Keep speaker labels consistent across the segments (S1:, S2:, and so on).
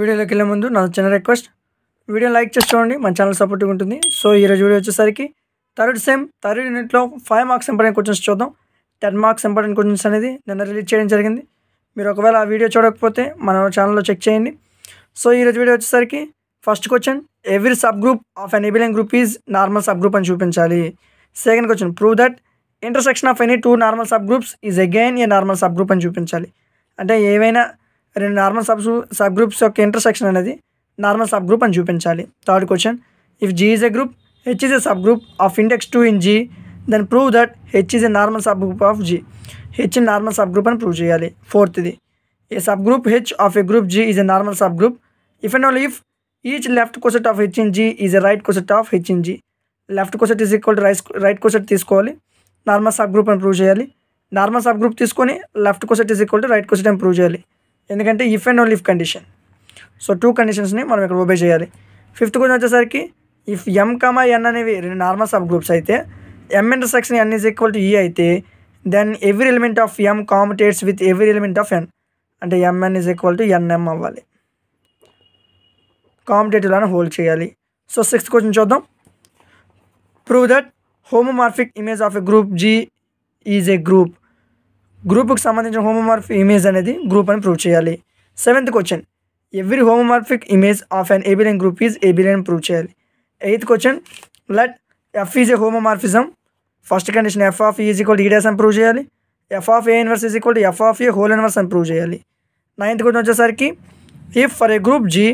S1: వీడియోలోకి వెళ్ళే ముందు నా చిన్న రిక్వెస్ట్ వీడియో లైక్ చేసుకోండి మన ఛానల్ సపోర్ట్గా ఉంటుంది సో ఈరోజు వీడియో వచ్చేసరికి థర్డ్ సెమ్ థర్డ్ యూనిట్లో ఫైవ్ మార్క్స్ ఇంపార్టెంట్ క్వశ్చన్స్ చూద్దాం టెన్ మార్క్స్ ఇంపార్టెంట్ క్వశ్చన్స్ అనేది నిన్న రిలీజ్ చేయడం జరిగింది మీరు ఒకవేళ ఆ వీడియో చూడకపోతే మన ఛానల్లో చెక్ చేయండి సో ఈరోజు వీడియో వచ్చేసరికి first question every subgroup of N group is normal subgroup అని చూపించాలి second question prove that intersection of any two normal subgroups is again a normal subgroup అని చూపించాలి అంటే ఏవైనా రె normal subgroups of intersection అనేది normal subgroup అని చూపించాలి third question if g is a group h is a subgroup of index 2 in g then ప్రూ that h is a normal subgroup of g h normal subgroup అని prove చేయాలి fourth ఇది a subgroup h of a group g is a normal subgroup if and only if each left coset of h in g is a right coset of h in g left coset equal to right coset తీసుకోవాలి normal subgroup అని prove చేయాలి normal subgroup తీసుకొని left coset equal to right coset M prove చేయాలి ఎందుకంటే if and only if condition so two కండిషన్స్ని మనం ఇక్కడ obey చేయాలి ఫిఫ్త్ క్వశ్చన్ వచ్చేసరికి ఇఫ్ ఎం కమా ఎన్ అనేవి రెండు నార్మల్ సబ్ గ్రూప్స్ అయితే M intersection N is equal to e అయితే then every element of M commutates with every element of N అంటే MN is equal to NM అవ్వాలి కాంపిటేటివ్లను hold చేయాలి so sixth question చూద్దాం prove that homomorphic image of a group G is a group గ్రూప్కి సంబంధించిన homomorphic image అనేది group అని prove చేయాలి seventh question every homomorphic image of an abelian group is abelian prove చేయాలి eighth question let F is a homomorphism first condition F of is equal e dash అని prove చేయాలి F of A inverse is equal F of A whole inverse అని prove చేయాలి ninth question వచ్చేసరికి if for a group G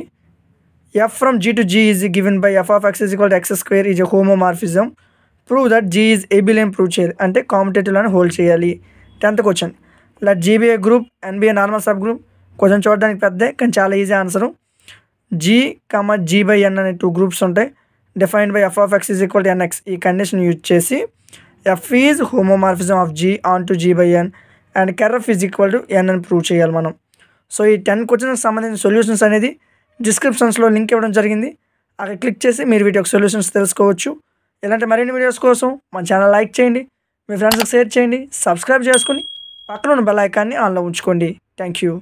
S1: F from G to G is given by F of x is equal x square is homomorphism prove that G is abelian prove చేయాలి అంటే competitive అని hold చేయాలి tenth question ఇలా G be a group N be a normal subgroup question చూడడానికి పెద్దే కానీ చాలా easy answer G comma G by N అనే టూ గ్రూప్స్ ఉంటాయి defined by F of x is equal to Nx ఈ కండిషన్ యూజ్ చేసి F is homomorphism of G on to G by N and ker F is equal to N అని prove చేయాలి మనం so ఈ ten క్వశ్చన్కి సంబంధించిన solutions అనేది డిస్క్రిప్షన్స్లో link ఇవ్వడం జరిగింది అక్కడ క్లిక్ చేసి మీరు వీటి యొక్క సొల్యూషన్స్ తెలుసుకోవచ్చు ఇలాంటి మరిన్ని వీడియోస్ కోసం మన ఛానల్ లైక్ చేయండి మీ ఫ్రెండ్స్కి షేర్ చేయండి సబ్స్క్రైబ్ చేసుకుని పక్కన ఉన్న బెల్ ఐకాన్ని ఆన్లో ఉంచుకోండి థ్యాంక్ యూ